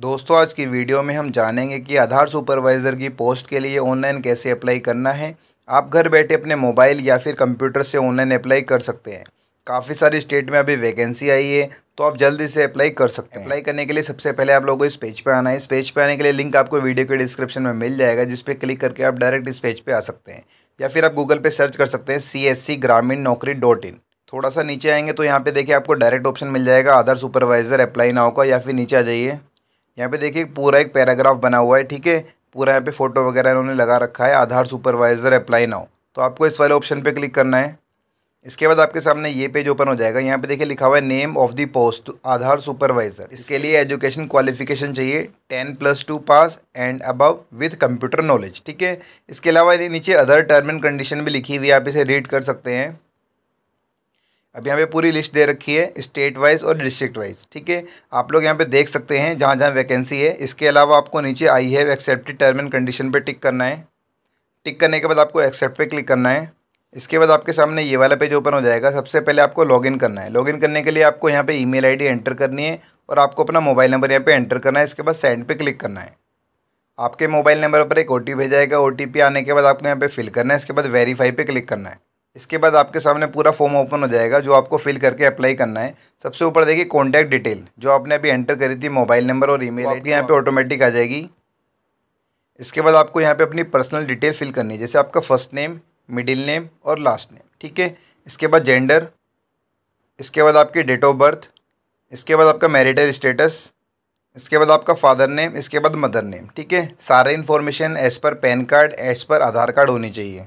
दोस्तों आज की वीडियो में हम जानेंगे कि आधार सुपरवाइज़र की पोस्ट के लिए ऑनलाइन कैसे अप्लाई करना है आप घर बैठे अपने मोबाइल या फिर कंप्यूटर से ऑनलाइन अप्लाई कर सकते हैं काफ़ी सारी स्टेट में अभी वैकेंसी आई है तो आप जल्दी से अप्लाई कर सकते हैं अप्लाई करने के लिए सबसे पहले आप लोगों को इस पेज पे आना है इस पेज पे आने के लिए लिंक आपको वीडियो के डिस्क्रिप्शन में मिल जाएगा जिस क्लिक करके आप डायरेक्ट इस पेज पे आ सकते हैं या फिर आप गूगल पर सर्च कर सकते हैं सी एस सी ग्रामीण नौकरी डॉट इन थोड़ा सा नीचे आएंगे तो यहाँ पे देखिए आपको डायरेक्ट ऑप्शन मिल जाएगा आधार सुपरवाइज़र अप्लाई ना होगा या फिर नीचे आ जाइए यहाँ पे देखिए पूरा एक पैराग्राफ बना हुआ है ठीक है पूरा यहाँ पे फ़ोटो वगैरह इन्होंने लगा रखा है आधार सुपरवाइज़र अप्लाई नाउ तो आपको इस वाले ऑप्शन पे क्लिक करना है इसके बाद आपके सामने ये पेज ओपन हो जाएगा यहाँ पे देखिए लिखा हुआ है name of the post Aadhaar supervisor इसके लिए एजुकेशन क्वालिफिकेशन चाहिए ten plus two pass and above with computer knowledge ठीक है इसके अलावा नीचे अदर टर्म एंड कंडीशन भी लिखी हुई है आप इसे रीड कर सकते हैं अब यहाँ पे पूरी लिस्ट दे रखी है स्टेट वाइज और डिस्ट्रिक्ट वाइज ठीक है आप लोग यहाँ पे देख सकते हैं जहाँ जहाँ वैकेंसी है इसके अलावा आपको नीचे आई है एक्सेप्टेड टर्म एंड कंडीशन पे टिक करना है टिक करने के बाद आपको एक्सेप्ट पे क्लिक करना है इसके बाद आपके सामने ये वाला पेज ओपन हो जाएगा सबसे पहले आपको लॉगिन करना है लॉगिन करने के लिए आपको यहाँ मेल आई डी एंटर करनी है और आपको अपना मोबाइल नंबर यहाँ पर एंटर करना है इसके बाद सेंड पर क्लिक करना है आपके मोबाइल नंबर पर एक ओ टी भेजा जाएगा ओ आने के बाद आपको यहाँ पर फिल करना है इसके बाद वेरीफाई पर क्लिक करना है इसके बाद आपके सामने पूरा फॉर्म ओपन हो जाएगा जो आपको फिल करके अप्लाई करना है सबसे ऊपर देखिए कॉन्टैक्ट डिटेल जो आपने अभी एंटर करी थी मोबाइल नंबर और ईमेल आईडी यहाँ पे ऑटोमेटिक आ जाएगी इसके बाद आपको यहाँ पे अपनी पर्सनल डिटेल फिल करनी है जैसे आपका फर्स्ट नेम मिडिल नेम और लास्ट नेम ठीक है इसके बाद जेंडर इसके बाद आपकी डेट ऑफ बर्थ इसके बाद आपका मैरिटल स्टेटस इसके बाद आपका फादर नेम इसके बाद मदर नेम ठीक है सारे information as per PAN card as per Aadhaar card होनी चाहिए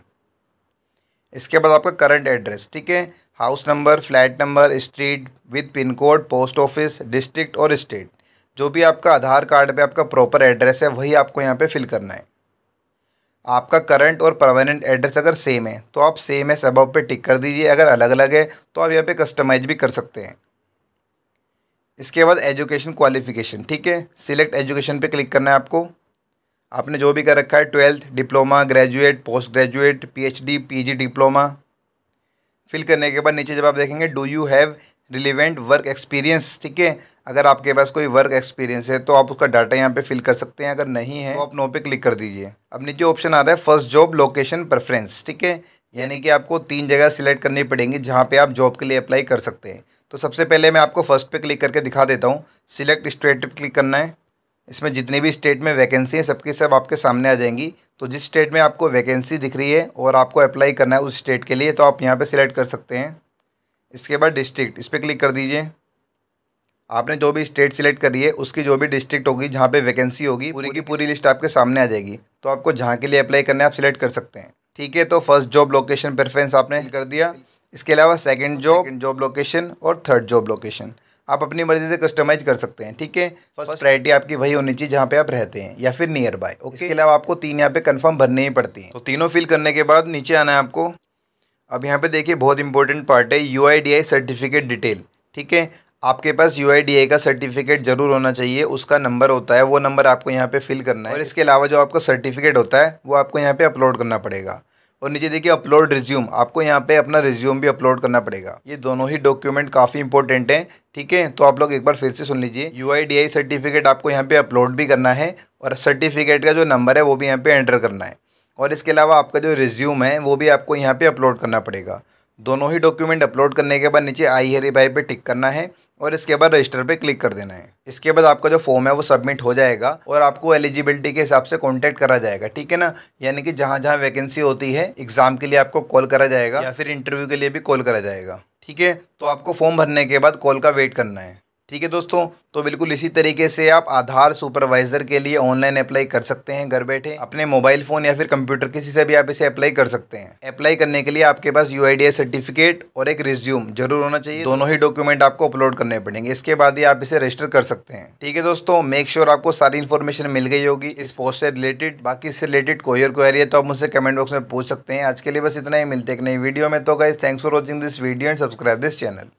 इसके बाद आपका करंट एड्रेस ठीक है house number flat number street with pin code post office district और स्टेट जो भी आपका आधार कार्ड पे आपका प्रॉपर एड्रेस है वही आपको यहाँ पे फिल करना है आपका करंट और परमानेंट एड्रेस अगर सेम है तो आप सेम है सब पे टिक कर दीजिए अगर अलग अलग है तो आप यहाँ पे कस्टमाइज भी कर सकते हैं इसके बाद एजुकेशन क्वालिफिकेशन ठीक है सिलेक्ट एजुकेशन पे क्लिक करना है आपको आपने जो भी कर रखा है twelfth diploma graduate post graduate PhD PG diploma fill करने के बाद नीचे जब आप देखेंगे do you have relevant work experience ठीक है अगर आपके पास कोई वर्क एक्सपीरियंस है तो आप उसका डाटा यहाँ पे फिल कर सकते हैं अगर नहीं है तो आप नो पे क्लिक कर दीजिए अब नीचे ऑप्शन आ रहा है फर्स्ट जॉब लोकेशन प्रेफरेंस ठीक है यानी कि आपको तीन जगह सिलेक्ट करनी पड़ेंगी जहाँ पे आप जॉब के लिए अप्लाई कर सकते हैं तो सबसे पहले मैं आपको फर्स्ट पे क्लिक करके दिखा देता हूँ सिलेक्ट स्ट्रेट पर क्लिक करना है इसमें जितनी भी स्टेट में वैकेंसी है सबकी सब आपके सामने आ जाएंगी तो जिस स्टेट में आपको वैकेंसी दिख रही है और आपको अप्लाई करना है उस स्टेट के लिए तो आप यहाँ पे सिलेक्ट कर सकते हैं इसके बाद डिस्ट्रिक्ट इस पर क्लिक कर दीजिए आपने जो भी स्टेट सिलेक्ट करी है उसकी जो भी डिस्ट्रिक्ट होगी जहाँ पे वैकेंसी होगी पूरी की पूरी लिस्ट आपके सामने आ जाएगी तो आपको जहाँ के लिए अप्लाई करना है आप सिलेक्ट कर सकते हैं ठीक है तो फर्स्ट जॉब लोकेशन प्रेफरेंस आपने कर दिया इसके अलावा सेकेंड जॉब जॉब लोकेशन और थर्ड जॉब लोकेशन आप अपनी मर्ज़ी से कस्टमाइज कर सकते हैं ठीक है फर्स्ट प्रायरिटी आपकी वही होनी चाहिए जहाँ पे आप रहते हैं या फिर नियर बाय ओके इसके अलावा आपको तीन यहाँ पे कंफर्म भरने ही पड़ती हैं तो तीनों फिल करने के बाद नीचे आना है आपको अब यहाँ पे देखिए बहुत इंपॉर्टेंट पार्ट है यू सर्टिफिकेट डिटेल ठीक है आपके पास यू का सर्टिफिकेट ज़रूर होना चाहिए उसका नंबर होता है वो नंबर आपको यहाँ पर फिल करना है और इसके अलावा जो आपका सर्टिफिकेट होता है वो आपको यहाँ पर अपलोड करना पड़ेगा और नीचे देखिए अपलोड रिज्यूम आपको यहाँ पे अपना रिज्यूम भी अपलोड करना पड़ेगा ये दोनों ही डॉक्यूमेंट काफ़ी इंपॉर्टेंट हैं ठीक है तो आप लोग एक बार फिर से सुन लीजिए यू सर्टिफिकेट आपको यहाँ पे अपलोड भी करना है और सर्टिफिकेट का जो नंबर है वो भी यहाँ पे एंटर करना है और इसके अलावा आपका जो रिज्यूम है वो भी आपको यहाँ पर अपलोड करना पड़ेगा दोनों ही डॉक्यूमेंट अपलोड करने के बाद नीचे आई हरी बाई पर टिक करना है और इसके बाद रजिस्टर पे क्लिक कर देना है इसके बाद आपका जो फॉर्म है वो सबमिट हो जाएगा और आपको एलिजिबिलिटी के हिसाब से कॉन्टैक्ट करा जाएगा ठीक है ना यानी कि जहाँ जहाँ वैकेंसी होती है एग्ज़ाम के लिए आपको कॉल करा जाएगा या फिर इंटरव्यू के लिए भी कॉल करा जाएगा ठीक है तो आपको फॉर्म भरने के बाद कॉल का वेट करना है ठीक है दोस्तों तो बिल्कुल इसी तरीके से आप आधार सुपरवाइज़र के लिए ऑनलाइन अप्लाई कर सकते हैं घर बैठे अपने मोबाइल फ़ोन या फिर कंप्यूटर किसी से भी आप इसे अप्लाई कर सकते हैं अप्लाई करने के लिए आपके पास यू सर्टिफिकेट और एक रिज्यूम जरूर होना चाहिए दोनों ही डॉक्यूमेंट आपको अपलोड करने पड़ेंगे इसके बाद ही आप इसे रजिस्टर कर सकते हैं ठीक है दोस्तों मेक श्योर आपको सारी इन्फॉर्मेशन मिल गई होगी इस पोस्ट से रिलेटेड बाकी इससे रिलेटेड कोई और क्वेरी है तो आप मुझसे कमेंट बॉक्स में पूछ सकते हैं आज के लिए बस इतना ही मिलते एक नई वीडियो में तो guys thanks for watching this video and subscribe this channel